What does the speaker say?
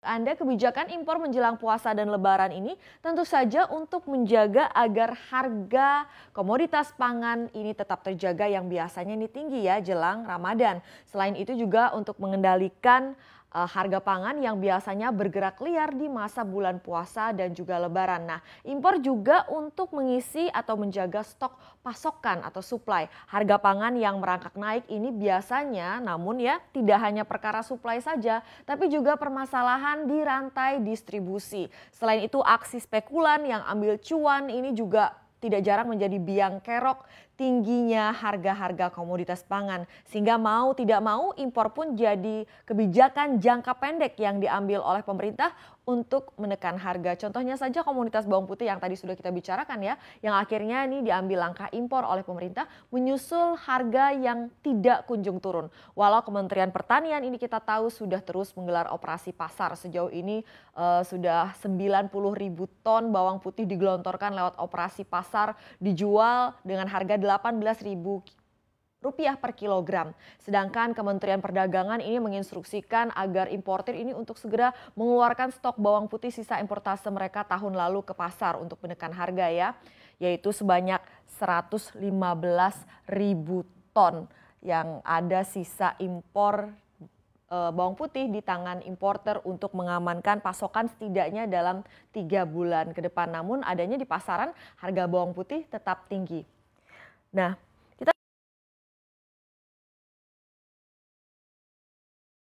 Anda kebijakan impor menjelang puasa dan lebaran ini tentu saja untuk menjaga agar harga komoditas pangan ini tetap terjaga yang biasanya ini tinggi ya jelang Ramadan. Selain itu juga untuk mengendalikan Eh, harga pangan yang biasanya bergerak liar di masa bulan puasa dan juga lebaran. Nah, impor juga untuk mengisi atau menjaga stok pasokan atau supply. Harga pangan yang merangkak naik ini biasanya namun ya tidak hanya perkara supply saja, tapi juga permasalahan di rantai distribusi. Selain itu aksi spekulan yang ambil cuan ini juga tidak jarang menjadi biang kerok tingginya harga-harga komoditas pangan sehingga mau tidak mau impor pun jadi kebijakan jangka pendek yang diambil oleh pemerintah untuk menekan harga. Contohnya saja komoditas bawang putih yang tadi sudah kita bicarakan ya, yang akhirnya ini diambil langkah impor oleh pemerintah menyusul harga yang tidak kunjung turun. Walau Kementerian Pertanian ini kita tahu sudah terus menggelar operasi pasar sejauh ini uh, sudah 90 ribu ton bawang putih digelontorkan lewat operasi pasar dijual dengan harga rp 18.000 rupiah per kilogram. Sedangkan Kementerian Perdagangan ini menginstruksikan agar importer ini untuk segera mengeluarkan stok bawang putih sisa importase mereka tahun lalu ke pasar untuk menekan harga ya, yaitu sebanyak 115.000 ribu ton yang ada sisa impor e, bawang putih di tangan importer untuk mengamankan pasokan setidaknya dalam tiga bulan ke depan. Namun adanya di pasaran harga bawang putih tetap tinggi. Nah,